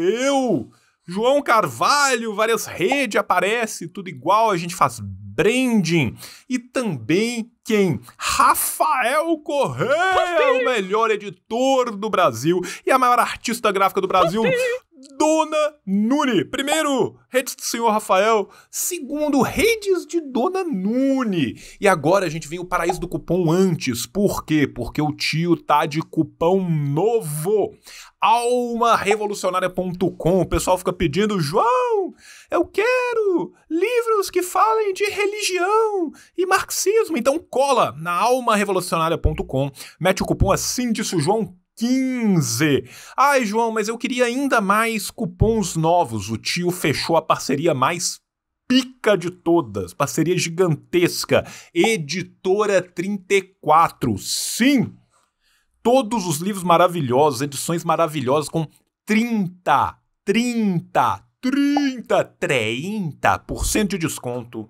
eu, João Carvalho, várias redes aparece, tudo igual, a gente faz branding. E também quem? Rafael Correia, o melhor editor do Brasil e a maior artista gráfica do Brasil. Dona Nune. Primeiro, redes do Senhor Rafael. Segundo, redes de Dona Nune. E agora a gente vem o paraíso do cupom antes. Por quê? Porque o tio tá de cupom novo. Almarevolucionaria.com. O pessoal fica pedindo, João, eu quero livros que falem de religião e marxismo. Então cola na almarevolucionaria.com, mete o cupom assim disso, João 15. Ai, João, mas eu queria ainda mais cupons novos. O tio fechou a parceria mais pica de todas, parceria gigantesca. Editora 34. Sim! Todos os livros maravilhosos, edições maravilhosas com 30, 30, 30, 30% de desconto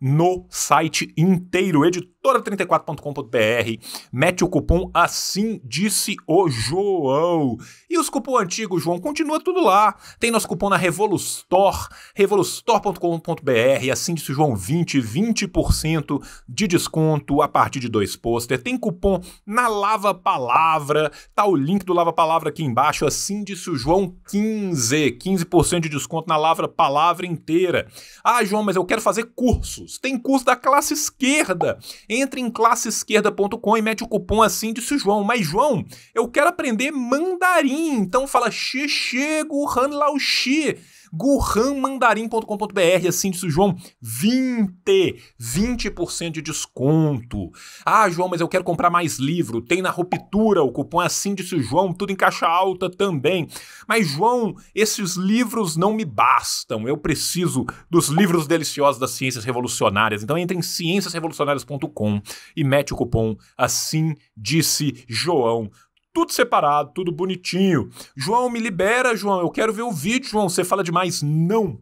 no site inteiro, editora editora34.com.br. Mete o cupom Assim Disse o João. E os cupom antigos, João, continua tudo lá. Tem nosso cupom na Revolustor, revolustor.com.br. Assim Disse o João 20, 20% de desconto a partir de dois pôster. Tem cupom na Lava Palavra. Tá o link do Lava Palavra aqui embaixo. Assim Disse o João 15, 15% de desconto na Lava Palavra inteira. Ah, João, mas eu quero fazer cursos. Tem curso da classe esquerda entra em classeesquerda.com e mete o cupom assim, disse o João. Mas, João, eu quero aprender mandarim. Então fala xie xie guhan lao xi gohanmandarim.com.br, assim, disse o João, 20, 20% de desconto. Ah, João, mas eu quero comprar mais livro, tem na Ruptura, o cupom assim, disse o João, tudo em caixa alta também. Mas, João, esses livros não me bastam, eu preciso dos livros deliciosos das ciências revolucionárias, então entre em ciênciasrevolucionárias.com e mete o cupom assim disse João tudo separado, tudo bonitinho. João, me libera, João, eu quero ver o vídeo, João, você fala demais. Não.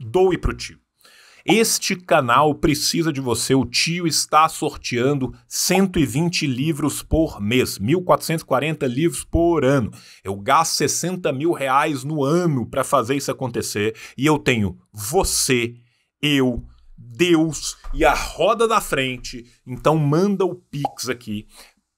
Doe pro tio. Este canal precisa de você. O tio está sorteando 120 livros por mês, 1.440 livros por ano. Eu gasto 60 mil reais no ano para fazer isso acontecer e eu tenho você, eu, Deus e a roda da frente. Então manda o Pix aqui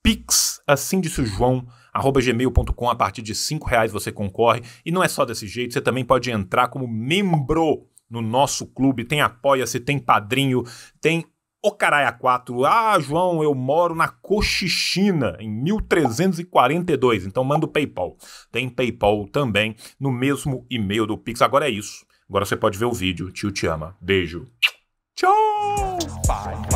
pix assim disse o João arroba gmail.com a partir de cinco reais você concorre e não é só desse jeito você também pode entrar como membro no nosso clube tem apoia-se tem padrinho tem o Caraia 4, ah, João, eu moro na Cochichina, em 1342, então manda o PayPal. Tem PayPal também no mesmo e-mail do Pix. Agora é isso. Agora você pode ver o vídeo. Tio te ama. Beijo. Tchau! Bye.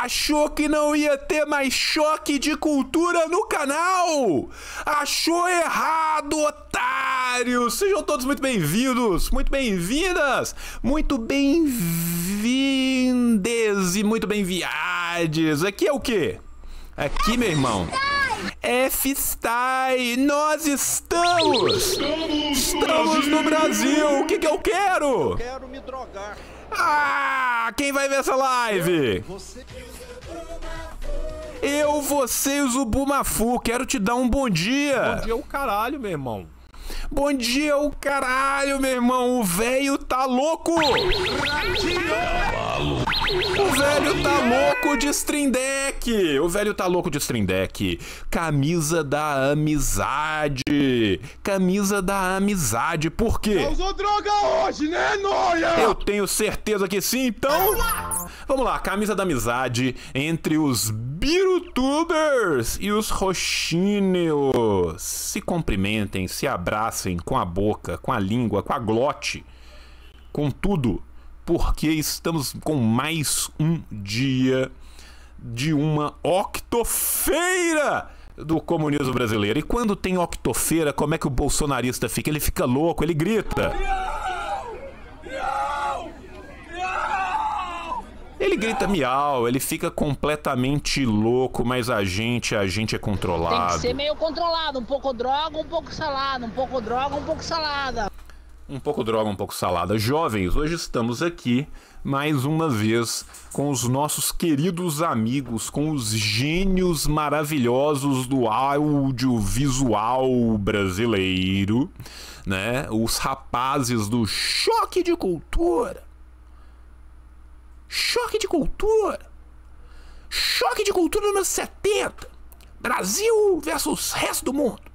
Achou que não ia ter mais choque de cultura no canal? Achou errado, otário! Sejam todos muito bem-vindos, muito bem-vindas, muito bem-vindes e muito bem-viades. Aqui é o quê? Aqui, meu irmão. F-Style, nós estamos! Estamos no Brasil! O que, que eu quero? Eu quero me drogar. Ah, quem vai ver essa live? Eu, você e o Zubumafu, quero te dar um bom dia. Bom dia o caralho, meu irmão. Bom dia o caralho, meu irmão. O velho tá louco. Radio velho tá louco de stream deck. O velho tá louco de stream deck. Camisa da amizade. Camisa da amizade. Por quê? Eu usou droga hoje, né, Noia? Eu tenho certeza que sim, então. Vamos lá, camisa da amizade entre os birutubers e os roxíneos. Se cumprimentem, se abracem com a boca, com a língua, com a glote. Com tudo porque estamos com mais um dia de uma octofeira do comunismo brasileiro. E quando tem octofeira, como é que o bolsonarista fica? Ele fica louco, ele grita. Ele grita miau, ele fica completamente louco, mas a gente, a gente é controlado. Tem que ser meio controlado, um pouco droga, um pouco salada, um pouco droga, um pouco salada um pouco droga, um pouco salada. Jovens, hoje estamos aqui mais uma vez com os nossos queridos amigos, com os gênios maravilhosos do audiovisual brasileiro, né? Os rapazes do Choque de Cultura. Choque de Cultura. Choque de Cultura nos 70. Brasil versus resto do mundo.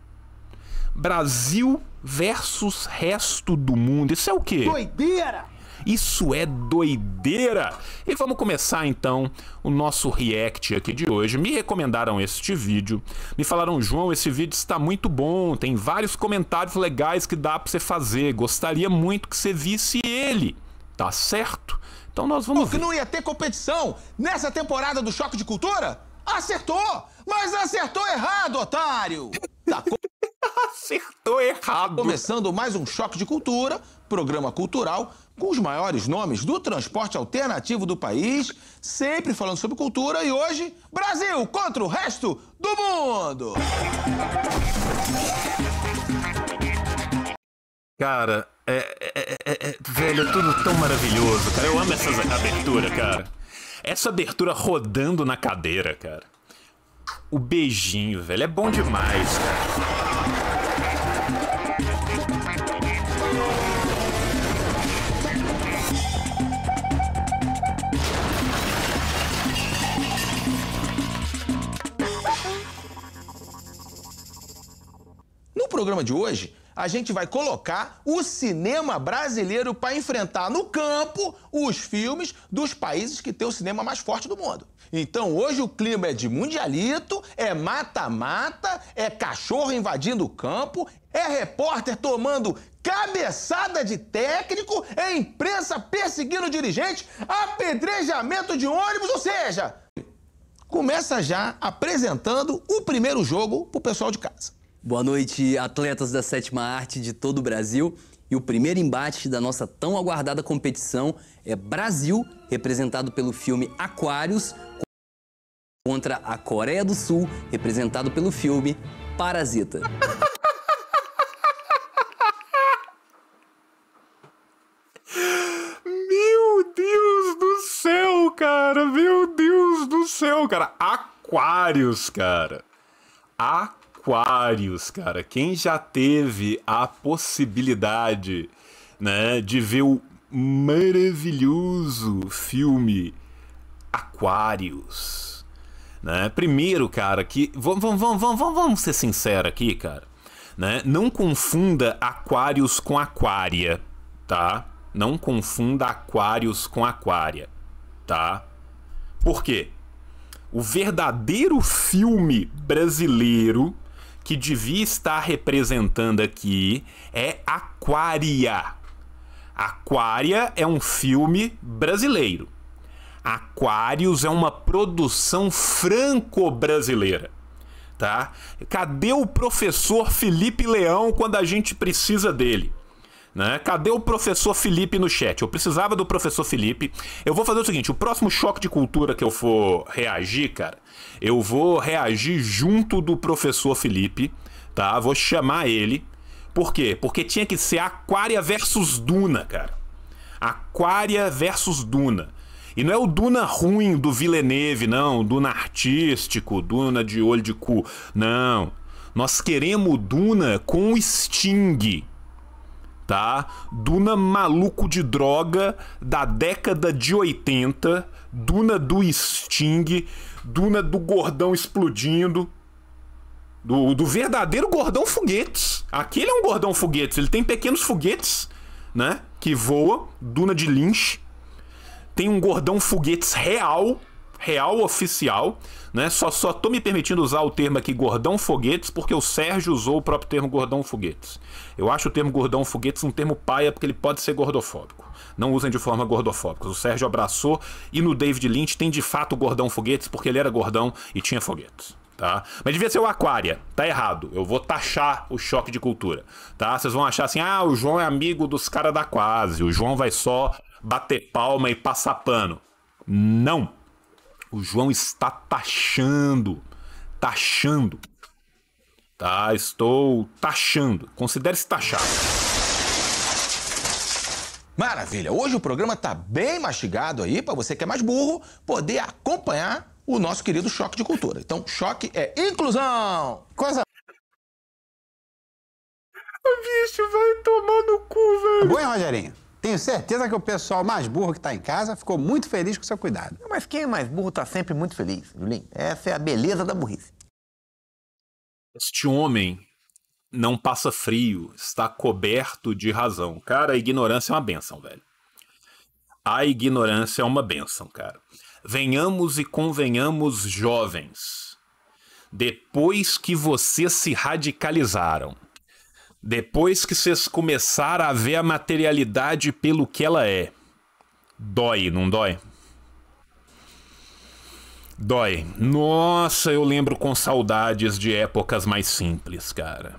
Brasil versus resto do mundo. Isso é o quê? Doideira! Isso é doideira! E vamos começar então o nosso react aqui de hoje. Me recomendaram este vídeo, me falaram, João, esse vídeo está muito bom, tem vários comentários legais que dá para você fazer, gostaria muito que você visse ele, tá certo? Então nós vamos. Porque ver. não ia ter competição nessa temporada do Choque de Cultura? Acertou! Mas acertou errado, otário! Tacou. Tá Acertou errado. Começando mais um Choque de Cultura, programa cultural com os maiores nomes do transporte alternativo do país, sempre falando sobre cultura e hoje, Brasil contra o resto do mundo! Cara, é, é, é, velho, é tudo tão maravilhoso, cara. Eu amo essas aberturas, cara. Essa abertura rodando na cadeira, cara. O beijinho, velho, é bom demais, cara. No programa de hoje, a gente vai colocar o cinema brasileiro para enfrentar no campo os filmes dos países que têm o cinema mais forte do mundo. Então hoje o clima é de mundialito, é mata-mata, é cachorro invadindo o campo, é repórter tomando cabeçada de técnico, é imprensa perseguindo dirigente, apedrejamento de ônibus, ou seja, começa já apresentando o primeiro jogo pro pessoal de casa. Boa noite, atletas da sétima arte de todo o Brasil. E o primeiro embate da nossa tão aguardada competição é Brasil, representado pelo filme Aquários, contra a Coreia do Sul, representado pelo filme Parasita. Meu Deus do céu, cara! Meu Deus do céu, cara! Aquários, cara! Aquários aquários, cara. Quem já teve a possibilidade, né, de ver o maravilhoso filme Aquários, né? Primeiro, cara, que vamos vamos vamos vamos ser sincero aqui, cara, né? Não confunda Aquários com Aquária, tá? Não confunda Aquários com Aquária, tá? Por quê? O verdadeiro filme brasileiro que devia estar representando aqui é Aquária. Aquária é um filme brasileiro. Aquários é uma produção franco-brasileira. Tá? Cadê o professor Felipe Leão quando a gente precisa dele? Né? Cadê o professor Felipe no chat? Eu precisava do professor Felipe. Eu vou fazer o seguinte: o próximo choque de cultura que eu for reagir, cara, eu vou reagir junto do professor Felipe, tá? Vou chamar ele. Por quê? Porque tinha que ser Aquária versus Duna, cara. Aquária versus Duna. E não é o Duna ruim do Villeneuve, não. O Duna artístico, Duna de olho de cu. Não. Nós queremos Duna com Sting tá? Duna maluco de droga da década de 80, Duna do Sting, Duna do gordão explodindo, do, do verdadeiro gordão foguetes. Aquele é um gordão foguetes, ele tem pequenos foguetes, né? Que voa, Duna de Lynch. Tem um gordão foguetes real real oficial, né? Só só tô me permitindo usar o termo aqui gordão foguetes porque o Sérgio usou o próprio termo gordão foguetes. Eu acho o termo gordão foguetes um termo paia porque ele pode ser gordofóbico. Não usem de forma gordofóbica. O Sérgio abraçou e no David Lynch tem de fato gordão foguetes porque ele era gordão e tinha foguetes. Tá? Mas devia ser o Aquária, tá errado. Eu vou taxar o choque de cultura, tá? Vocês vão achar assim: "Ah, o João é amigo dos caras da Quase, o João vai só bater palma e passar pano". Não. O João está taxando. Taxando. Tá, estou taxando. Considere-se taxado. Maravilha. Hoje o programa tá bem mastigado aí para você que é mais burro poder acompanhar o nosso querido choque de cultura. Então, choque é inclusão. Coisa Bicho, vai tomar no cu, velho. Tá bom, hein, Rogerinho? Tenho certeza que o pessoal mais burro que está em casa ficou muito feliz com o seu cuidado. Mas quem é mais burro está sempre muito feliz, Julinho. Essa é a beleza da burrice. Este homem não passa frio, está coberto de razão. Cara, a ignorância é uma benção, velho. A ignorância é uma benção, cara. Venhamos e convenhamos, jovens. Depois que vocês se radicalizaram, depois que vocês começaram a ver a materialidade pelo que ela é, dói, não dói? Dói. Nossa, eu lembro com saudades de épocas mais simples, cara.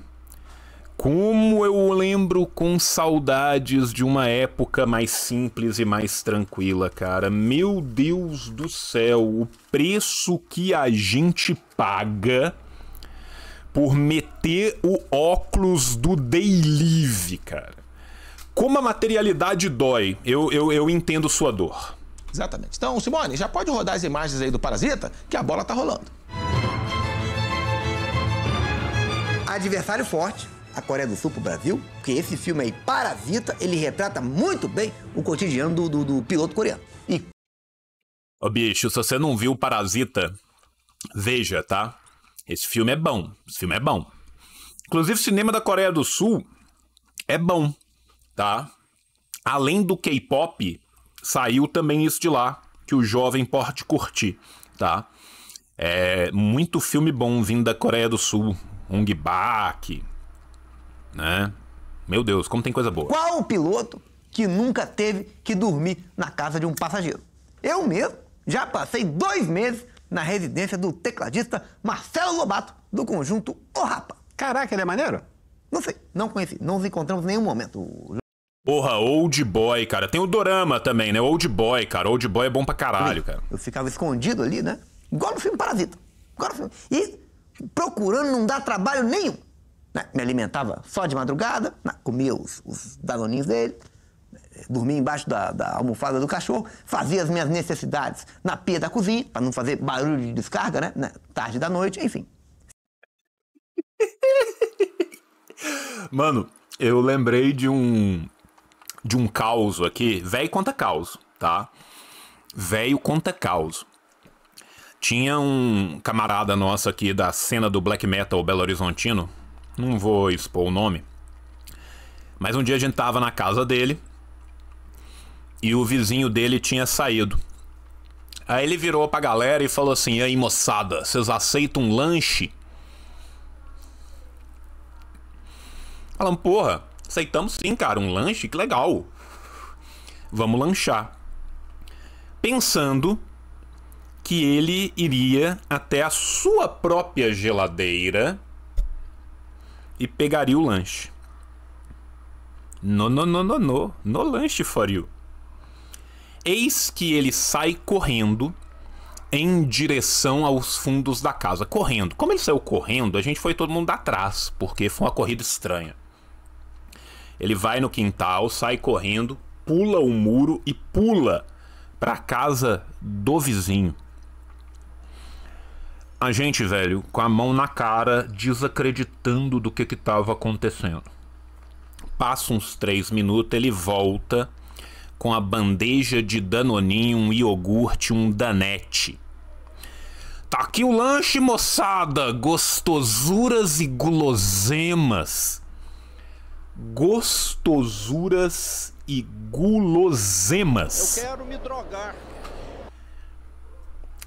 Como eu lembro com saudades de uma época mais simples e mais tranquila, cara. Meu Deus do céu, o preço que a gente paga por meter o óculos do Daylive, cara. Como a materialidade dói, eu, eu, eu entendo sua dor. Exatamente. Então, Simone, já pode rodar as imagens aí do Parasita, que a bola tá rolando. Adversário forte, a Coreia do Sul pro Brasil, porque esse filme aí, Parasita, ele retrata muito bem o cotidiano do, do, do piloto coreano. E... Ô bicho, se você não viu Parasita, veja, tá? Esse filme é bom. Esse filme é bom. Inclusive, o cinema da Coreia do Sul é bom, tá? Além do K-pop, saiu também isso de lá, que o jovem pode curtir, tá? É muito filme bom vindo da Coreia do Sul. Ong Bak, né? Meu Deus, como tem coisa boa. Qual o piloto que nunca teve que dormir na casa de um passageiro? Eu mesmo já passei dois meses na residência do tecladista Marcelo Lobato, do conjunto O Rapa. Caraca, ele é maneiro? Não sei, não conheci, não nos encontramos em nenhum momento. Porra, Old Boy, cara. Tem o Dorama também, né? Old Boy, cara. Old Boy é bom pra caralho, cara. Eu ficava escondido ali, né? Igual no filme Parasita. Igual no filme. E procurando não dar trabalho nenhum. Né? Me alimentava só de madrugada, né? comia os, os danoninhos dele dormia embaixo da, da, almofada do cachorro, fazia as minhas necessidades na pia da cozinha, para não fazer barulho de descarga, né? Na tarde da noite, enfim. Mano, eu lembrei de um de um caos aqui, velho conta caos, tá? Velho conta caos. Tinha um camarada nosso aqui da cena do black metal Belo Horizontino, não vou expor o nome. Mas um dia a gente tava na casa dele, e o vizinho dele tinha saído. Aí ele virou pra galera e falou assim: aí moçada, vocês aceitam um lanche? Falando, porra, aceitamos sim, cara, um lanche, que legal. Vamos lanchar. Pensando que ele iria até a sua própria geladeira e pegaria o lanche. No, no, no, no, no, no lanche, Fario. Eis que ele sai correndo em direção aos fundos da casa, correndo. Como ele saiu correndo, a gente foi todo mundo atrás, porque foi uma corrida estranha. Ele vai no quintal, sai correndo, pula o muro e pula para a casa do vizinho. A gente, velho, com a mão na cara, desacreditando do que estava acontecendo. Passa uns três minutos, ele volta com a bandeja de danoninho, um iogurte, um danete. Tá aqui o lanche, moçada! Gostosuras e gulosemas. Gostosuras e gulosemas. Eu quero me drogar.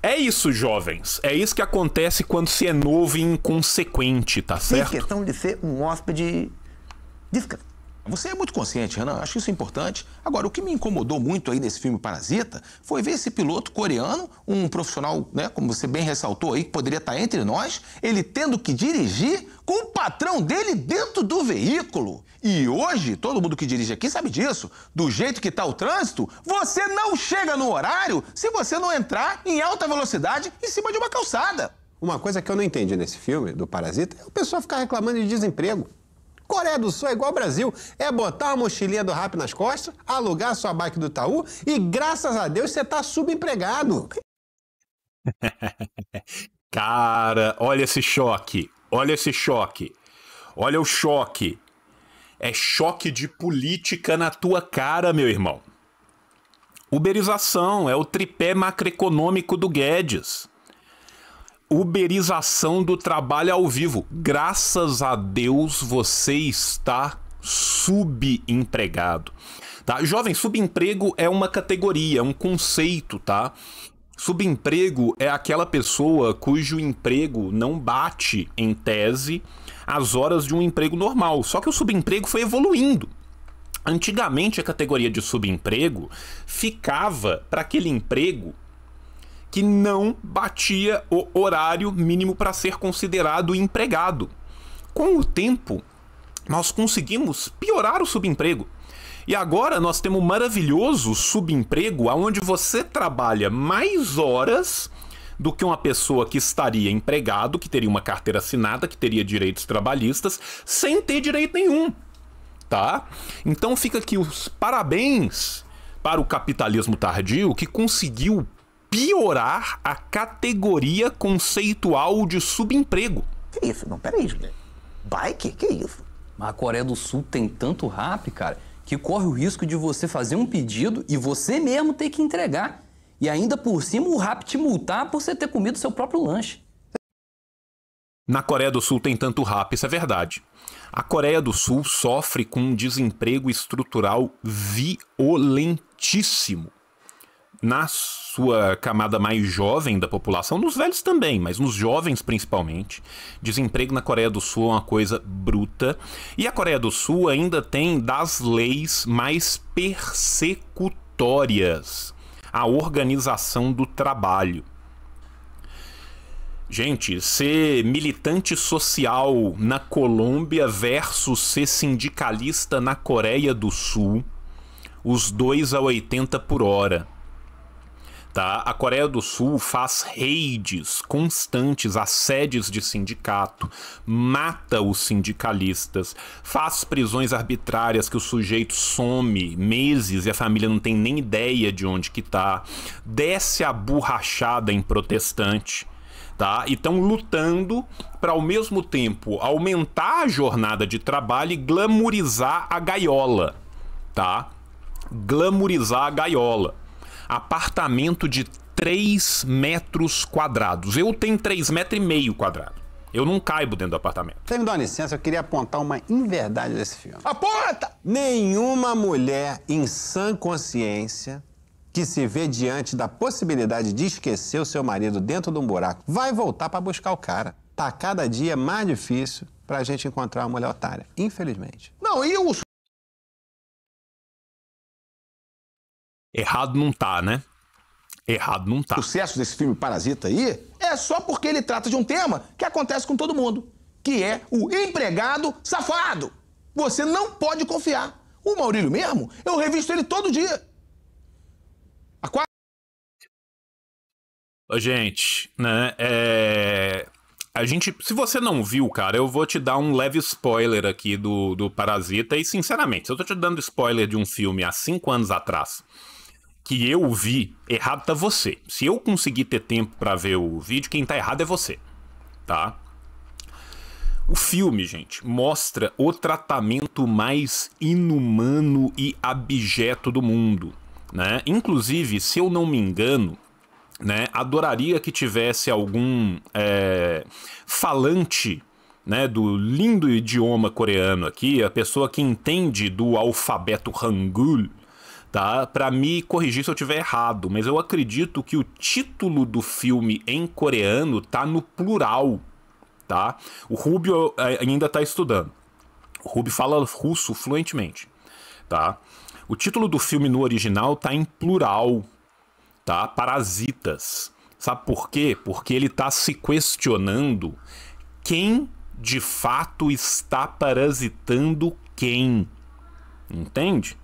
É isso, jovens. É isso que acontece quando se é novo e inconsequente, tá certo? Tem questão de ser um hóspede descansado. Você é muito consciente, Renan, acho isso importante. Agora, o que me incomodou muito aí nesse filme Parasita foi ver esse piloto coreano, um profissional, né, como você bem ressaltou aí, que poderia estar entre nós, ele tendo que dirigir com o patrão dele dentro do veículo. E hoje, todo mundo que dirige aqui sabe disso. Do jeito que está o trânsito, você não chega no horário se você não entrar em alta velocidade em cima de uma calçada. Uma coisa que eu não entendi nesse filme, do Parasita, é o pessoal ficar reclamando de desemprego. Coreia do Sul é igual ao Brasil. É botar a mochilinha do rap nas costas, alugar sua bike do Itaú e, graças a Deus, você tá subempregado. Cara, olha esse choque. Olha esse choque. Olha o choque. É choque de política na tua cara, meu irmão. Uberização é o tripé macroeconômico do Guedes uberização do trabalho ao vivo. Graças a Deus você está subempregado. Tá? Jovem, subemprego é uma categoria, é um conceito, tá? Subemprego é aquela pessoa cujo emprego não bate, em tese, as horas de um emprego normal. Só que o subemprego foi evoluindo. Antigamente, a categoria de subemprego ficava para aquele emprego que não batia o horário mínimo para ser considerado empregado. Com o tempo, nós conseguimos piorar o subemprego. E agora nós temos um maravilhoso subemprego onde você trabalha mais horas do que uma pessoa que estaria empregado, que teria uma carteira assinada, que teria direitos trabalhistas, sem ter direito nenhum. Tá? Então fica aqui os parabéns para o capitalismo tardio que conseguiu piorar a categoria conceitual de subemprego. Que isso? Não, peraí, Juliano. Bike? Que isso? Mas a Coreia do Sul tem tanto rap, cara, que corre o risco de você fazer um pedido e você mesmo ter que entregar. E ainda por cima o rap te multar por você ter comido seu próprio lanche. Na Coreia do Sul tem tanto rap, isso é verdade. A Coreia do Sul sofre com um desemprego estrutural violentíssimo na sua camada mais jovem da população, nos velhos também, mas nos jovens principalmente. Desemprego na Coreia do Sul é uma coisa bruta. E a Coreia do Sul ainda tem das leis mais persecutórias a organização do trabalho. Gente, ser militante social na Colômbia versus ser sindicalista na Coreia do Sul, os dois a 80 por hora tá? A Coreia do Sul faz raids constantes às sedes de sindicato, mata os sindicalistas, faz prisões arbitrárias que o sujeito some meses e a família não tem nem ideia de onde que tá, desce a borrachada em protestante tá? E estão lutando para ao mesmo tempo aumentar a jornada de trabalho e glamorizar a gaiola, tá? Glamorizar a gaiola apartamento de 3 metros quadrados. Eu tenho 3 metros e meio quadrado. Eu não caibo dentro do apartamento. Você me dá uma licença, eu queria apontar uma inverdade desse filme. Aponta! Nenhuma mulher em sã consciência que se vê diante da possibilidade de esquecer o seu marido dentro de um buraco vai voltar para buscar o cara. Tá cada dia mais difícil pra gente encontrar uma mulher otária, infelizmente. Não, e os Errado não tá, né? Errado não tá. O sucesso desse filme Parasita aí é só porque ele trata de um tema que acontece com todo mundo, que é o empregado safado. Você não pode confiar. O Maurílio mesmo, eu revisto ele todo dia. A quase... Gente, né? É... A gente, se você não viu, cara, eu vou te dar um leve spoiler aqui do, do Parasita. E, sinceramente, se eu tô te dando spoiler de um filme há cinco anos atrás, que eu vi, errado tá você. Se eu conseguir ter tempo para ver o vídeo, quem tá errado é você, tá? O filme, gente, mostra o tratamento mais inumano e abjeto do mundo, né? Inclusive, se eu não me engano, né, adoraria que tivesse algum é, falante né, do lindo idioma coreano aqui, a pessoa que entende do alfabeto Hangul, tá? Para me corrigir se eu tiver errado, mas eu acredito que o título do filme em coreano tá no plural, tá? O Rubio é, ainda tá estudando. O Rubio fala russo fluentemente, tá? O título do filme no original tá em plural, tá? Parasitas. Sabe por quê? Porque ele tá se questionando quem de fato está parasitando quem. Entende?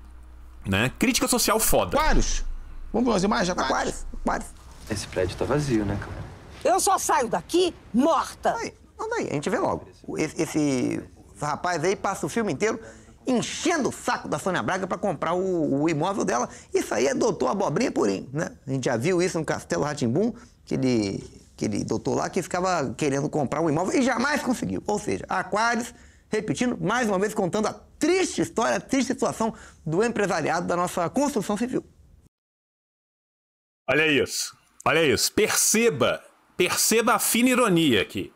Né? Crítica social foda. Aquários! Vamos ver as tá imagens? Aquários. Aquários. Esse prédio tá vazio, né, cara? Eu só saio daqui morta. Aí, anda aí, a gente vê logo. Esse, esse, rapaz aí passa o filme inteiro enchendo o saco da Sônia Braga para comprar o, o, imóvel dela. Isso aí é doutor abobrinha porém né? A gente já viu isso no Castelo Ratimbum, que ele, que ele doutor lá que ficava querendo comprar um imóvel e jamais conseguiu. Ou seja, Aquários repetindo, mais uma vez contando a triste história, a triste situação do empresariado da nossa construção civil. Olha isso, olha isso. Perceba, perceba a fina ironia aqui.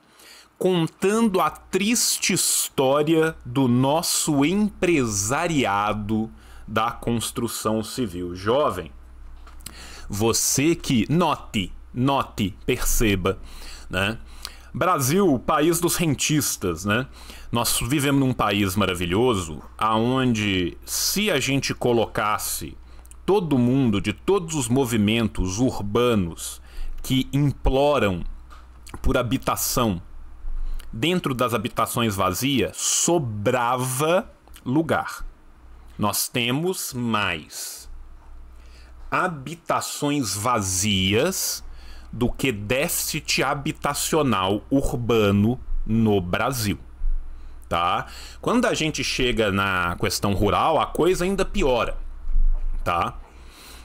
Contando a triste história do nosso empresariado da construção civil. Jovem, você que note, note, perceba, né? Brasil, país dos rentistas, né? Nós vivemos num país maravilhoso, aonde se a gente colocasse todo mundo de todos os movimentos urbanos que imploram por habitação dentro das habitações vazias, sobrava lugar. Nós temos mais habitações vazias do que déficit habitacional urbano no Brasil. Tá? Quando a gente chega na questão rural, a coisa ainda piora. Tá?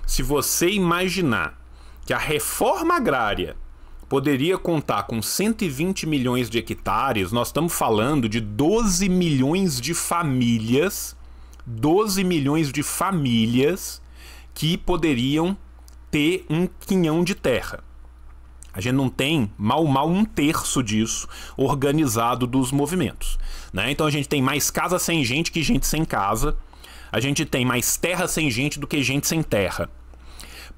Se você imaginar que a reforma agrária poderia contar com 120 milhões de hectares, nós estamos falando de 12 milhões de famílias, 12 milhões de famílias que poderiam ter um quinhão de terra. A gente não tem mal mal um terço disso organizado dos movimentos. Né? Então a gente tem mais casa sem gente que gente sem casa. A gente tem mais terra sem gente do que gente sem terra.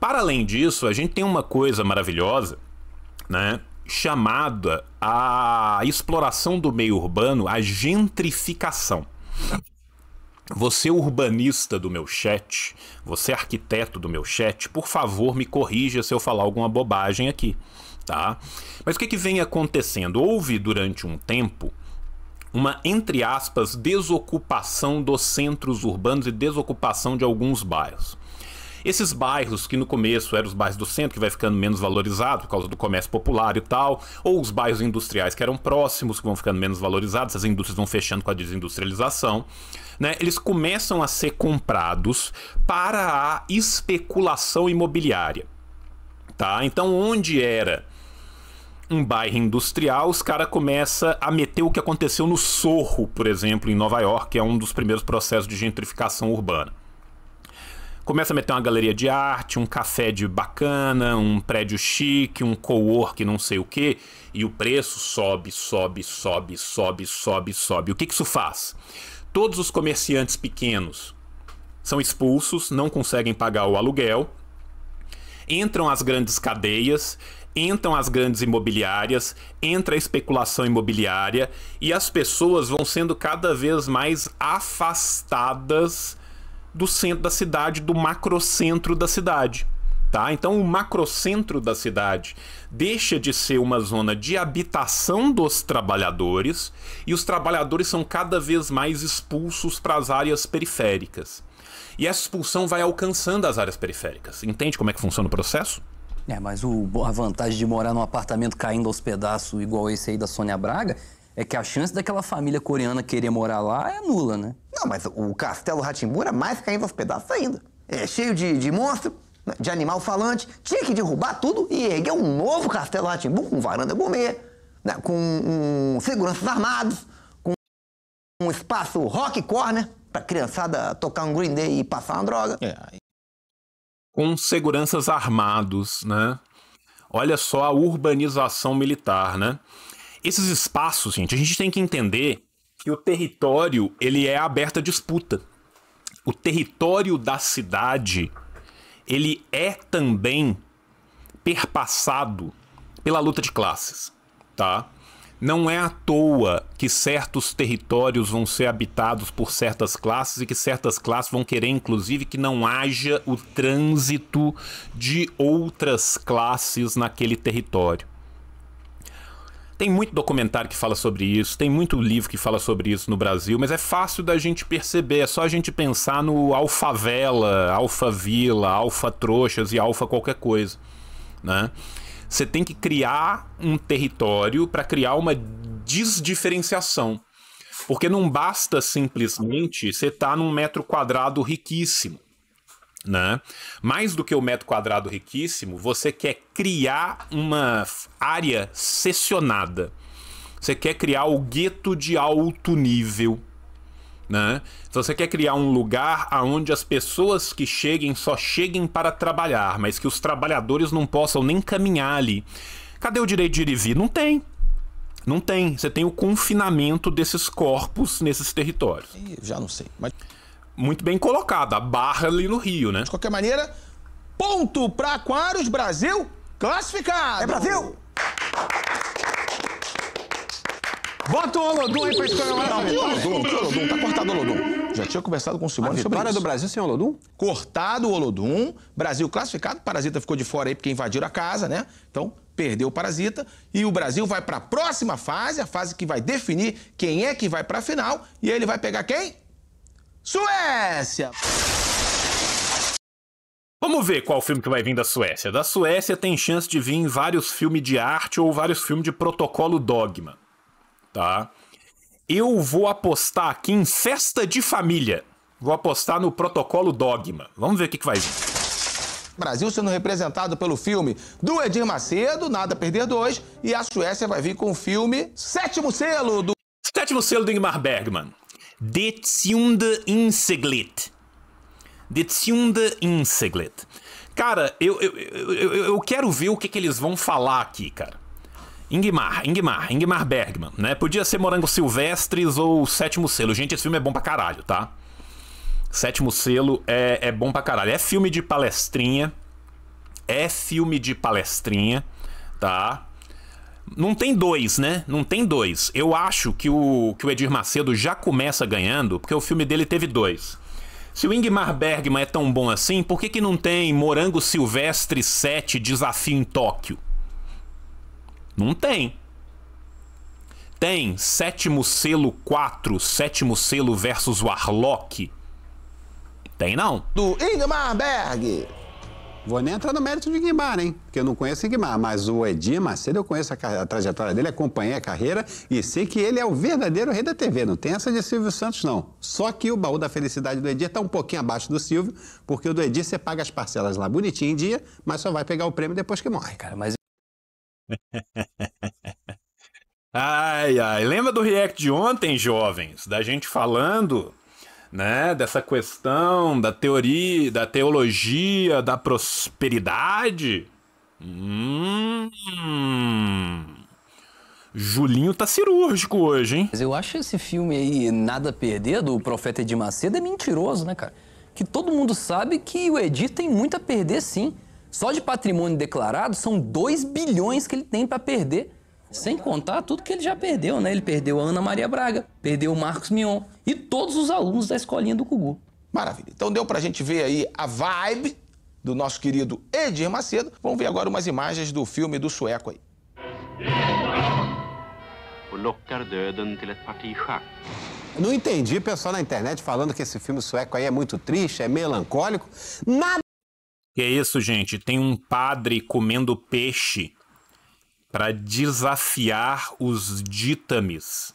Para além disso, a gente tem uma coisa maravilhosa, né? Chamada a exploração do meio urbano, a gentrificação. Você urbanista do meu chat, você arquiteto do meu chat, por favor me corrija se eu falar alguma bobagem aqui, tá? Mas o que, que vem acontecendo? Houve durante um tempo uma, entre aspas, desocupação dos centros urbanos e desocupação de alguns bairros. Esses bairros que no começo eram os bairros do centro, que vai ficando menos valorizado por causa do comércio popular e tal, ou os bairros industriais que eram próximos, que vão ficando menos valorizados, as indústrias vão fechando com a desindustrialização né, eles começam a ser comprados para a especulação imobiliária. Tá? Então, onde era um bairro industrial, os caras começam a meter o que aconteceu no Sorro, por exemplo, em Nova York, que é um dos primeiros processos de gentrificação urbana. Começa a meter uma galeria de arte, um café de bacana, um prédio chique, um co-work não sei o que, e o preço sobe, sobe, sobe, sobe, sobe, sobe. O que, que isso faz? todos os comerciantes pequenos são expulsos, não conseguem pagar o aluguel, entram as grandes cadeias, entram as grandes imobiliárias, entra a especulação imobiliária e as pessoas vão sendo cada vez mais afastadas do centro da cidade, do macrocentro da cidade. Tá? Então, o macrocentro da cidade deixa de ser uma zona de habitação dos trabalhadores e os trabalhadores são cada vez mais expulsos para as áreas periféricas. E essa expulsão vai alcançando as áreas periféricas. Entende como é que funciona o processo? É, mas o, a vantagem de morar num apartamento caindo aos pedaços, igual esse aí da Sônia Braga, é que a chance daquela família coreana querer morar lá é nula, né? Não, mas o Castelo é mais caindo aos pedaços ainda. É cheio de, de monstro, de animal falante, tinha que derrubar tudo e erguer um novo castelo Ratimbu tipo, com varanda gourmet, né, com um, seguranças armados, com um espaço rock corner para criançada tocar um Green Day e passar uma droga. É. Com seguranças armados, né? Olha só a urbanização militar, né? Esses espaços, gente, a gente tem que entender que o território ele é aberto à disputa. O território da cidade ele é também perpassado pela luta de classes, tá? Não é à toa que certos territórios vão ser habitados por certas classes e que certas classes vão querer, inclusive, que não haja o trânsito de outras classes naquele território. Tem muito documentário que fala sobre isso, tem muito livro que fala sobre isso no Brasil, mas é fácil da gente perceber, é só a gente pensar no alfavela, alfavila, alfa trouxas e alfa qualquer coisa, né? Você tem que criar um território para criar uma desdiferenciação. Porque não basta simplesmente você estar tá num metro quadrado riquíssimo. Né? Mais do que o metro quadrado riquíssimo, você quer criar uma área seccionada. Você quer criar o gueto de alto nível. Né? Então você quer criar um lugar onde as pessoas que cheguem só cheguem para trabalhar, mas que os trabalhadores não possam nem caminhar ali. Cadê o direito de ir e vir? Não tem. Não tem. Você tem o confinamento desses corpos nesses territórios. Eu já não sei. Mas muito bem colocada a barra ali no Rio, né? De qualquer maneira, ponto para Aquários, Brasil classificado! É Brasil! Bota o Olodum aí pra gente comemorar. Tá Não, Olodum, que Olodum? Tá cortado o Olodum. Já tinha conversado com o Simone sobre isso. do Brasil sem Olodum? Cortado o Olodum, Brasil classificado, Parasita ficou de fora aí porque invadiram a casa, né? Então, perdeu o Parasita e o Brasil vai para a próxima fase, a fase que vai definir quem é que vai para a final e ele vai pegar quem? Suécia! Vamos ver qual filme que vai vir da Suécia. Da Suécia tem chance de vir vários filmes de arte ou vários filmes de protocolo dogma. Tá? Eu vou apostar aqui em Festa de Família. Vou apostar no protocolo dogma. Vamos ver o que, que vai vir. Brasil sendo representado pelo filme do Edir Macedo, Nada Perder dois e a Suécia vai vir com o filme Sétimo Selo do. Sétimo Selo do Ingmar Bergman. Detziende Inseglet. Detziende Inseglet. Cara, eu, eu, eu, eu quero ver o que, que eles vão falar aqui, cara. Ingmar, Ingmar, Ingmar Bergman, né? Podia ser Morango Silvestres ou Sétimo Selo. Gente, esse filme é bom pra caralho, tá? Sétimo Selo é, é bom pra caralho. É filme de palestrinha. É filme de palestrinha, tá? Não tem dois, né? Não tem dois. Eu acho que o, que o Edir Macedo já começa ganhando, porque o filme dele teve dois. Se o Ingmar Bergman é tão bom assim, por que, que não tem Morango Silvestre 7 Desafio em Tóquio? Não tem. Tem Sétimo Selo 4, Sétimo Selo versus Warlock? Tem não. Do Ingmar Berg. Vou nem entrar no mérito de Guimar, hein? Porque eu não conheço Guimar, mas o Edir Macedo, eu conheço a, a, trajetória dele, acompanhei a carreira e sei que ele é o verdadeiro rei da TV. Não tem essa de Silvio Santos, não. Só que o baú da felicidade do Edir está um pouquinho abaixo do Silvio, porque o do Edir você paga as parcelas lá bonitinho em dia, mas só vai pegar o prêmio depois que morre. Cara, mas. ai, ai. Lembra do react de ontem, jovens? Da gente falando né, dessa questão da teoria, da teologia da prosperidade. Hum. Julinho tá cirúrgico hoje, hein? eu acho esse filme aí, Nada a Perder, do Profeta Edir Macedo, é mentiroso, né, cara? Que todo mundo sabe que o Edir tem muito a perder, sim. Só de patrimônio declarado são 2 bilhões que ele tem para perder. Sem contar tudo que ele já perdeu, né? Ele perdeu a Ana Maria Braga, perdeu o Marcos Mion e todos os alunos da escolinha do Cugu. Maravilha. Então deu pra gente ver aí a vibe do nosso querido Edir Macedo. Vamos ver agora umas imagens do filme do sueco aí. Não entendi pessoal na internet falando que esse filme sueco aí é muito triste, é melancólico. Nada. Que é isso, gente? Tem um padre comendo peixe para desafiar os ditames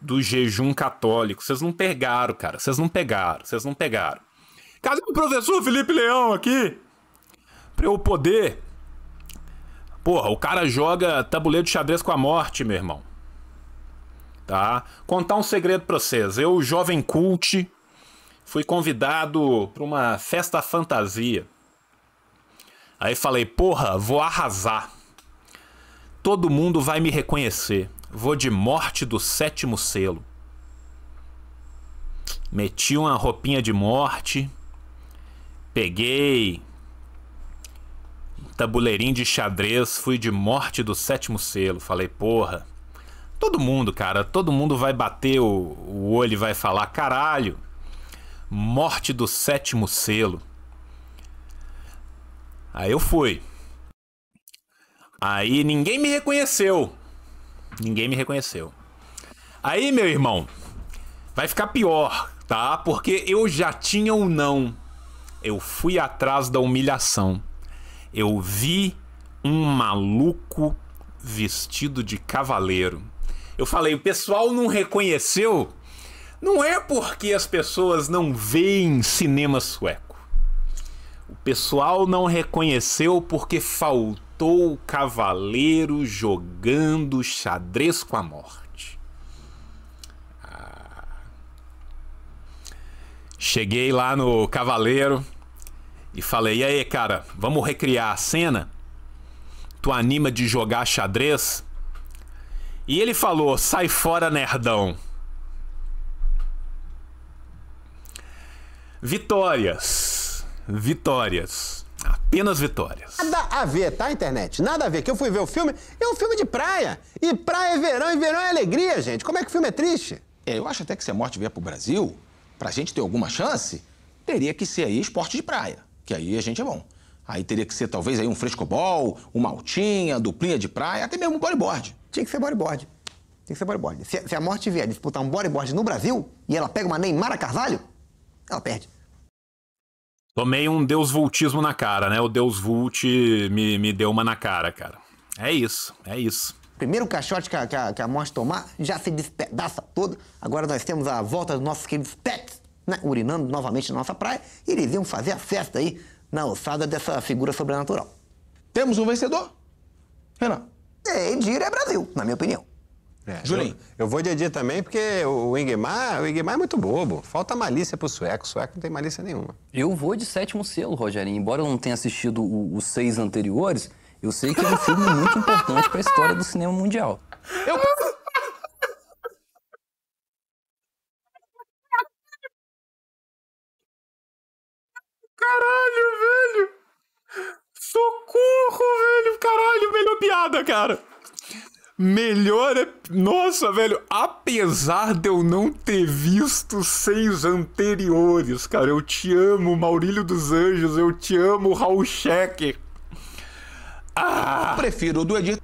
do jejum católico. Vocês não pegaram, cara. Vocês não pegaram. Vocês não pegaram. Cadê o professor Felipe Leão aqui? Pra eu poder. Porra, o cara joga tabuleiro de xadrez com a morte, meu irmão. Tá? Contar um segredo pra vocês. Eu, jovem cult, fui convidado pra uma festa fantasia. Aí falei, porra, vou arrasar. Todo mundo vai me reconhecer. Vou de morte do sétimo selo. Meti uma roupinha de morte. Peguei um tabuleirinho de xadrez, fui de morte do sétimo selo. Falei, porra. Todo mundo, cara, todo mundo vai bater o, o olho e vai falar: caralho, morte do sétimo selo. Aí eu fui. Aí ninguém me reconheceu. Ninguém me reconheceu. Aí, meu irmão, vai ficar pior, tá? Porque eu já tinha um não. Eu fui atrás da humilhação. Eu vi um maluco vestido de cavaleiro. Eu falei, o pessoal não reconheceu? Não é porque as pessoas não veem cinema sueco. O pessoal não reconheceu porque faltou Estou o cavaleiro jogando xadrez com a morte. Ah. Cheguei lá no cavaleiro e falei: "E aí, cara, vamos recriar a cena? Tu anima de jogar xadrez?" E ele falou: "Sai fora, nerdão." Vitórias. Vitórias apenas vitórias. Nada a ver, tá, internet? Nada a ver. Que eu fui ver o filme, é um filme de praia. E praia é verão, e verão é alegria, gente. Como é que o filme é triste? É, eu acho até que se a morte vier pro Brasil, pra gente ter alguma chance, teria que ser aí esporte de praia, que aí a gente é bom. Aí teria que ser talvez aí um frescobol, uma altinha, duplinha de praia, até mesmo um bodyboard. Tinha que ser bodyboard. Tem que ser bodyboard. Se, se a morte vier disputar um bodyboard no Brasil e ela pega uma Neymar a Carvalho, ela perde. Tomei um Deus Vultismo na cara, né? O Deus Vult me, me deu uma na cara, cara. É isso, é isso. Primeiro caixote que a, que a, que a morte tomar já se despedaça todo. Agora nós temos a volta dos nossos queridos pets, né? Urinando novamente na nossa praia. E eles iam fazer a festa aí na ossada dessa figura sobrenatural. Temos um vencedor? Renan. É, Edir é Brasil, na minha opinião. É, Julinho. Eu, eu, vou de dia também, porque o Ingmar, o Ingmar é muito bobo. Falta malícia pro sueco. O sueco não tem malícia nenhuma. Eu vou de sétimo selo, Rogerinho. Embora eu não tenha assistido os seis anteriores, eu sei que é um filme muito importante para a história do cinema mundial. Eu. Caralho, velho! Socorro, velho! Caralho, melhor piada, cara! Melhor. É... Nossa, velho. Apesar de eu não ter visto seis anteriores, cara. Eu te amo, Maurílio dos Anjos. Eu te amo, Raul Cheque. Ah. Prefiro o do Edir.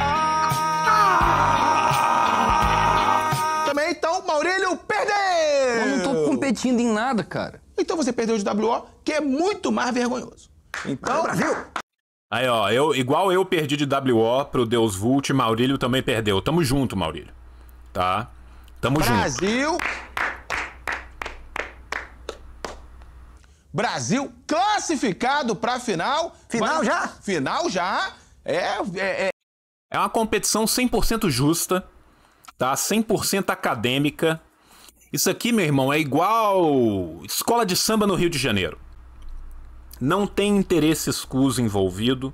Ah. Também, então, Maurílio perdeu! Eu não tô competindo em nada, cara. Então você perdeu de WO, que é muito mais vergonhoso. Então, Brasil! Aí, ó, eu, igual eu perdi de WO pro Deus Vult, Maurílio também perdeu. Tamo junto, Maurílio. Tá? Tamo Brasil. junto. Brasil! Brasil classificado pra final. Final já? Final já. É, é, é... é uma competição 100% justa, tá? 100% acadêmica. Isso aqui, meu irmão, é igual escola de samba no Rio de Janeiro não tem interesse escuso envolvido,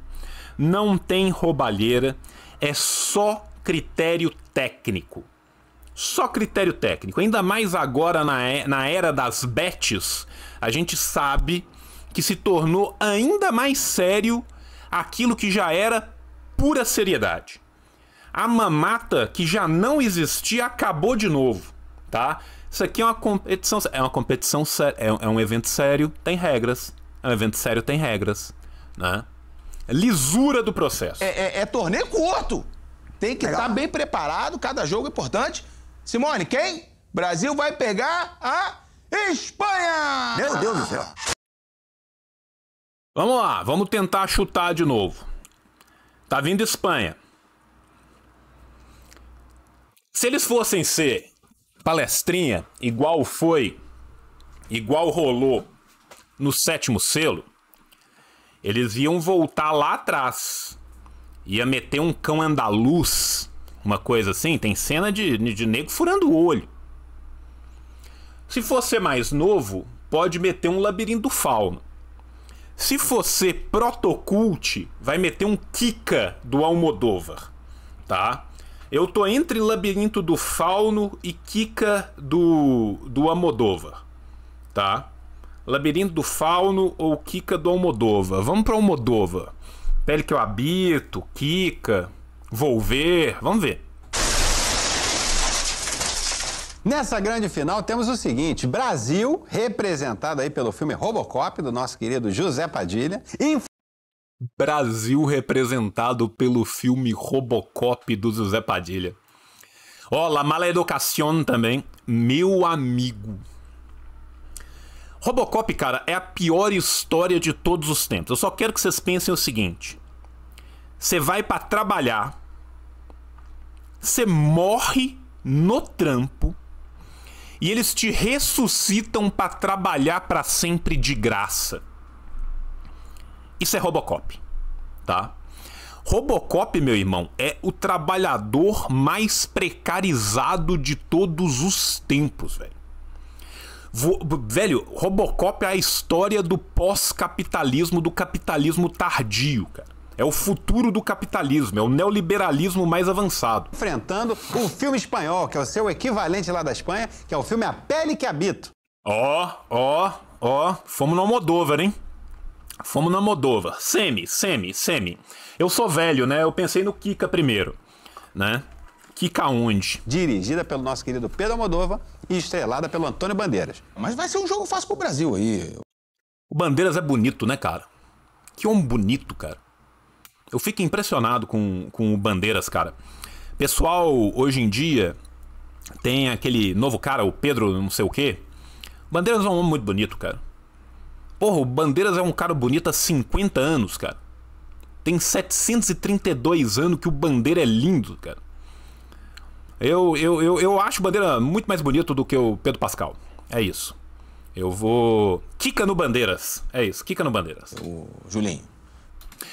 não tem roubalheira, é só critério técnico. Só critério técnico. Ainda mais agora é, na era das bets, a gente sabe que se tornou ainda mais sério aquilo que já era pura seriedade. A mamata que já não existia acabou de novo, tá? Isso aqui é uma competição, é uma competição séria, é, é um evento sério, tem regras, é um evento sério, tem regras, né? É lisura do processo. É, é, é torneio curto. Tem que estar tá bem preparado, cada jogo é importante. Simone, quem? Brasil vai pegar a Espanha! Meu Deus do céu. Vamos lá, vamos tentar chutar de novo. Tá vindo Espanha. Se eles fossem ser palestrinha, igual foi, igual rolou no sétimo selo, eles iam voltar lá atrás. Ia meter um cão andaluz, uma coisa assim. Tem cena de, de negro furando o olho. Se você é mais novo, pode meter um labirinto do fauno. Se você é protocult, vai meter um Kika do Almodóvar, tá? Eu tô entre Labirinto do Fauno e Kika do do Almodóvar, tá? Labirinto do Fauno ou Kika do Almodova? Vamos para Almodova. Pele que eu habito, Kika, Vou ver. vamos ver. Nessa grande final temos o seguinte: Brasil, representado aí pelo filme Robocop do nosso querido José Padilha, Brasil representado pelo filme Robocop do José Padilha. Olá, oh, Mala também, meu amigo. Robocop, cara, é a pior história de todos os tempos. Eu só quero que vocês pensem o seguinte: você vai para trabalhar, você morre no trampo e eles te ressuscitam para trabalhar para sempre de graça. Isso é Robocop, tá? Robocop, meu irmão, é o trabalhador mais precarizado de todos os tempos, velho. Vo... Velho, Robocop é a história do pós-capitalismo, do capitalismo tardio, cara. É o futuro do capitalismo, é o neoliberalismo mais avançado. Enfrentando o um filme espanhol, que é o seu equivalente lá da Espanha, que é o filme A Pele que Habito. Ó, ó, ó, fomos na Almodóvar, hein? Fomos na Modova. Semi, semi, semi. Eu sou velho, né? Eu pensei no Kika primeiro, né? Kika onde? Dirigida pelo nosso querido Pedro Modova, e estrelada pelo Antônio Bandeiras. Mas vai ser um jogo fácil pro Brasil aí. O Bandeiras é bonito, né, cara? Que homem bonito, cara. Eu fico impressionado com, com o Bandeiras, cara. Pessoal, hoje em dia, tem aquele novo cara, o Pedro não sei o quê. Bandeiras é um homem muito bonito, cara. Porra, o Bandeiras é um cara bonito há 50 anos, cara. Tem 732 anos que o Bandeira é lindo, cara. Eu, eu, eu, eu acho Bandeira muito mais bonito do que o Pedro Pascal. É isso. Eu vou. Kika no Bandeiras. É isso, Kika no Bandeiras. O Julinho.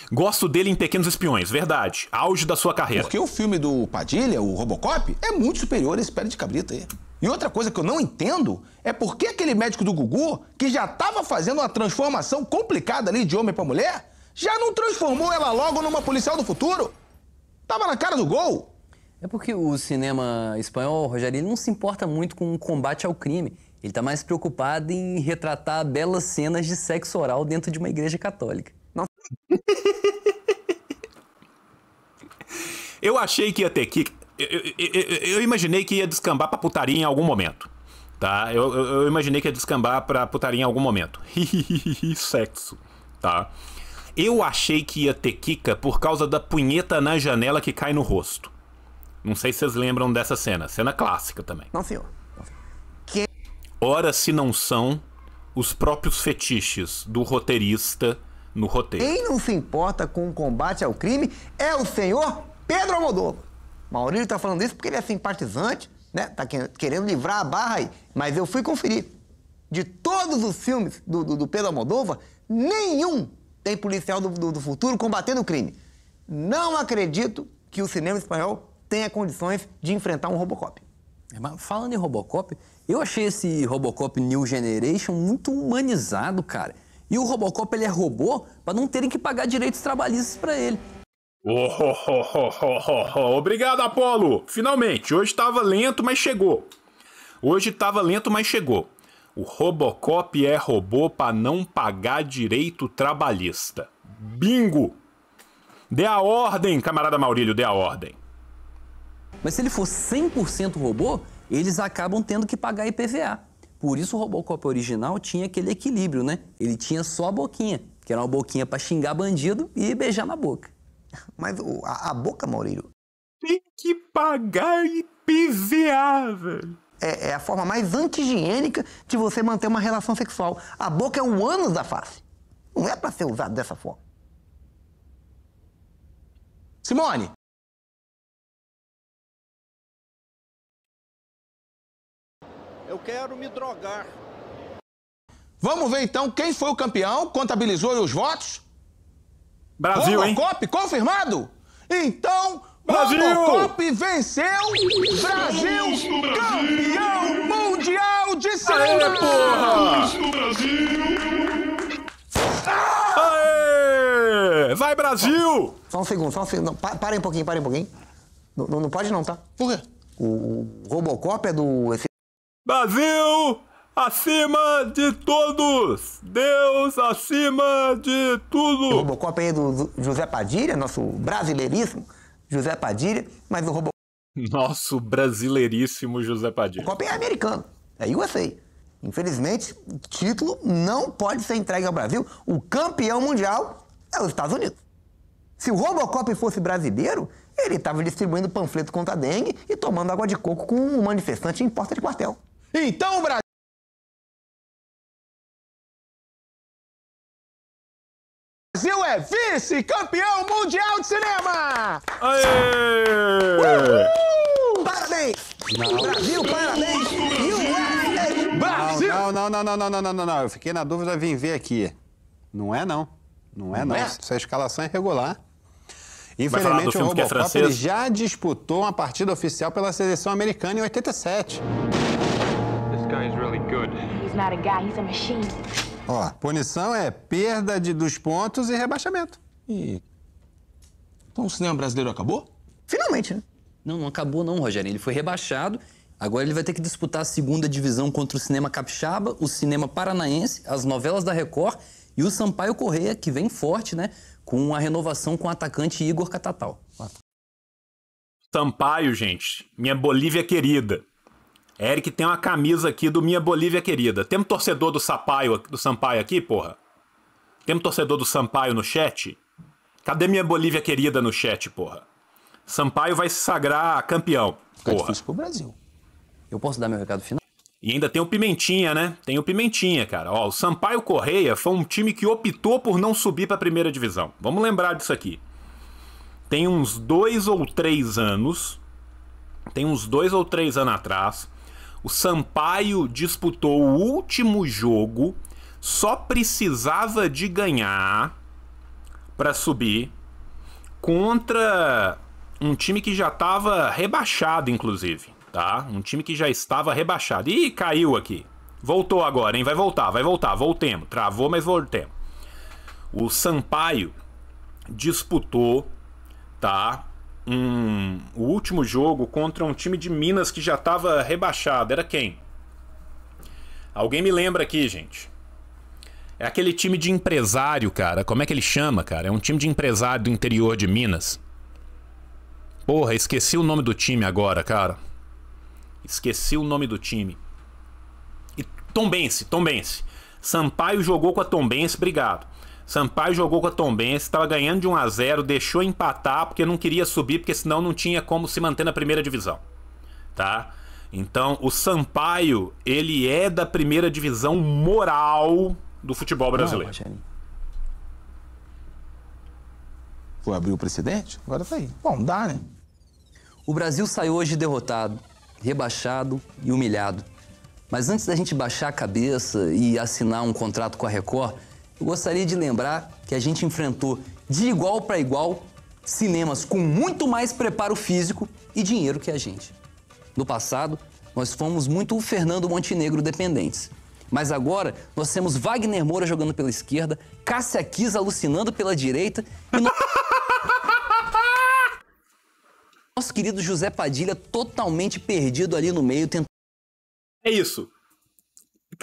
Gosto dele em Pequenos Espiões, verdade. Auge da sua carreira. Porque o filme do Padilha, o Robocop, é muito superior a esse pé de cabrita aí. E outra coisa que eu não entendo é por que aquele médico do Gugu, que já estava fazendo uma transformação complicada ali de homem para mulher, já não transformou ela logo numa policial do futuro? Tava na cara do gol. É porque o cinema espanhol, Rogério, não se importa muito com o combate ao crime. Ele está mais preocupado em retratar belas cenas de sexo oral dentro de uma igreja católica. Nossa. eu achei que ia ter que. Eu, eu, eu imaginei que ia descambar pra putaria em algum momento. Tá? Eu, eu imaginei que ia descambar pra putaria em algum momento. sexo. Tá? Eu achei que ia ter Kika por causa da punheta na janela que cai no rosto. Não sei se vocês lembram dessa cena. Cena clássica também. Não, senhor. Que... Ora, se não são os próprios fetiches do roteirista no roteiro. Quem não se importa com o combate ao crime é o senhor Pedro Almodóvar. Maurílio está falando isso porque ele é simpatizante, né? Tá querendo livrar a barra aí. Mas eu fui conferir. De todos os filmes do, do, do Pedro Almodóvar, nenhum tem policial do, do, do futuro combatendo o crime. Não acredito que o cinema espanhol tenha condições de enfrentar um Robocop. É, falando em Robocop, eu achei esse Robocop New Generation muito humanizado, cara. E o Robocop ele é robô para não terem que pagar direitos trabalhistas para ele. Oh, oh, oh, Obrigado, Apolo! Finalmente, hoje estava lento, mas chegou. Hoje estava lento, mas chegou. O Robocop é robô para não pagar direito trabalhista. Bingo! Dê a ordem, camarada Maurílio, dê a ordem. Mas se ele for 100% robô, eles acabam tendo que pagar IPVA. Por isso o Robocop original tinha aquele equilíbrio, né? Ele tinha só a boquinha, que era uma boquinha para xingar bandido e beijar na boca. Mas a, a boca, Maurílio... Tem que pagar IPVA, velho. É, é a forma mais anti-higiênica de você manter uma relação sexual. A boca é o ânus da face. Não é para ser usado dessa forma. Simone, quero me drogar. Vamos ver então quem foi o campeão, contabilizou os votos? Brasil, Robocop, hein? Robocop confirmado? Então, Brasil! Robocop venceu! Brasil, Brasil campeão mundial de cinema! Aê, porra! Aê! Vai, Brasil! Só, um segundo, só um segundo. Pa parem um pouquinho, parem um pouquinho. Não, não, pode não, tá? Por quê? O, o Robocop é do... Brasil acima de todos! Deus acima de tudo! O Robocop aí do José Padilha, nosso brasileiríssimo José Padilha, mas o Robocop. Nosso brasileiríssimo José Padilha. O Robocop é americano, é USA. Infelizmente, o título não pode ser entregue ao Brasil. O campeão mundial é os Estados Unidos. Se o Robocop fosse brasileiro, ele estava distribuindo panfleto contra a dengue e tomando água de coco com um manifestante em porta de quartel. Então, Brasil. Brasil é vice-campeão mundial de cinema! Aê! Uhul! Parabéns! Não. Brasil, parabéns! USA! Brasil! Não, não, não, não, não, não, não, não, Eu fiquei na dúvida, vim ver aqui. Não é, não. Não é, não. não. É? Essa escalação é irregular. Infelizmente, o é Robocop é já disputou uma partida oficial pela seleção americana em 87. Ó, punição é perda de, dos pontos e rebaixamento. E... Então o cinema brasileiro acabou? Finalmente, né? Não, não acabou não, Rogério. Ele foi rebaixado. Agora ele vai ter que disputar a segunda divisão contra o cinema capixaba, o cinema paranaense, as novelas da Record e o Sampaio Correia, que vem forte, né? Com a renovação com o atacante Igor Catatal. Sampaio, gente, minha Bolívia querida. Eric tem uma camisa aqui do Minha Bolívia Querida. Temos torcedor do Sampaio, do Sampaio aqui, porra? Temos torcedor do Sampaio no chat? Cadê Minha Bolívia Querida no chat, porra? Sampaio vai se sagrar campeão, porra. difícil pro Brasil. Eu posso dar meu recado final? E ainda tem o Pimentinha, né? Tem o Pimentinha, cara. Ó, o Sampaio Correia foi um time que optou por não subir para a primeira divisão. Vamos lembrar disso aqui. Tem uns dois ou três anos, tem uns dois ou três anos atrás, o Sampaio disputou o último jogo, só precisava de ganhar para subir contra um time que já estava rebaixado, inclusive, tá? Um time que já estava rebaixado. Ih, caiu aqui. Voltou agora, hein? Vai voltar, vai voltar. Voltemos. Travou, mas voltemos. O Sampaio disputou, tá? um, o último jogo contra um time de Minas que já estava rebaixado. Era quem? Alguém me lembra aqui, gente. É aquele time de empresário, cara. Como é que ele chama, cara? É um time de empresário do interior de Minas. Porra, esqueci o nome do time agora, cara. Esqueci o nome do time. E Tombense, Tombense. Sampaio jogou com a Tombense, obrigado. Sampaio jogou com a Tombense, estava ganhando de 1 a 0, deixou empatar porque não queria subir, porque senão não tinha como se manter na primeira divisão, tá? Então, o Sampaio, ele é da primeira divisão moral do futebol brasileiro. Não, Foi abrir o precedente? Agora tá aí. Bom, dá, né? O Brasil saiu hoje derrotado, rebaixado e humilhado. Mas antes da gente baixar a cabeça e assinar um contrato com a Record, eu gostaria de lembrar que a gente enfrentou de igual para igual cinemas com muito mais preparo físico e dinheiro que a gente. No passado, nós fomos muito Fernando Montenegro dependentes. Mas agora nós temos Wagner Moura jogando pela esquerda, Cássia Kiss alucinando pela direita e no... nosso querido José Padilha totalmente perdido ali no meio tentando. É isso.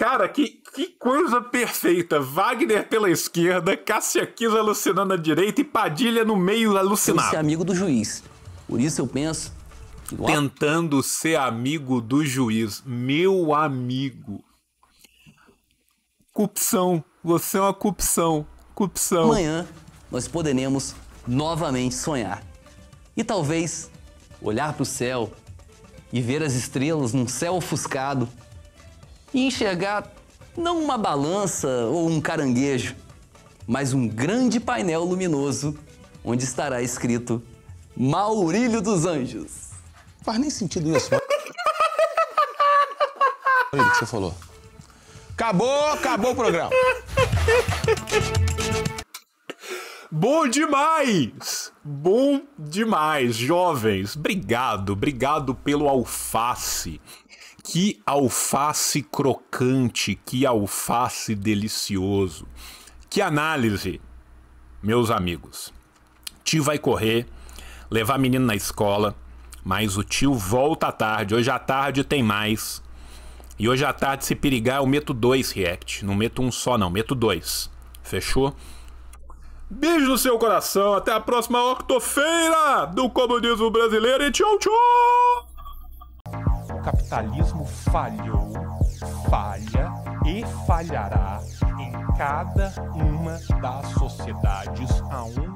Cara, que, que coisa perfeita. Wagner pela esquerda, Cassia Kiss alucinando à direita e Padilha no meio alucinado. Esse amigo do juiz. Por isso eu penso. Tentando ser amigo do juiz. Meu amigo. Cupção. Você é uma cupção. Cupção. Amanhã nós poderemos novamente sonhar. E talvez olhar para o céu e ver as estrelas num céu ofuscado e enxergar não uma balança ou um caranguejo, mas um grande painel luminoso onde estará escrito Maurílio dos Anjos. Não faz nem sentido isso. O que você falou? Acabou, acabou o programa. Bom demais! Bom demais, jovens. Obrigado, obrigado pelo alface. Que alface crocante, que alface delicioso. Que análise, meus amigos. Tio vai correr, levar menino na escola, mas o tio volta à tarde. Hoje à tarde tem mais. E hoje à tarde, se perigar, eu meto dois react. Não meto um só, não, meto dois. Fechou? Beijo no seu coração, até a próxima octofeira do Comunismo Brasileiro e tchau, tchau! o capitalismo falhou, falha e falhará em cada uma das sociedades aonde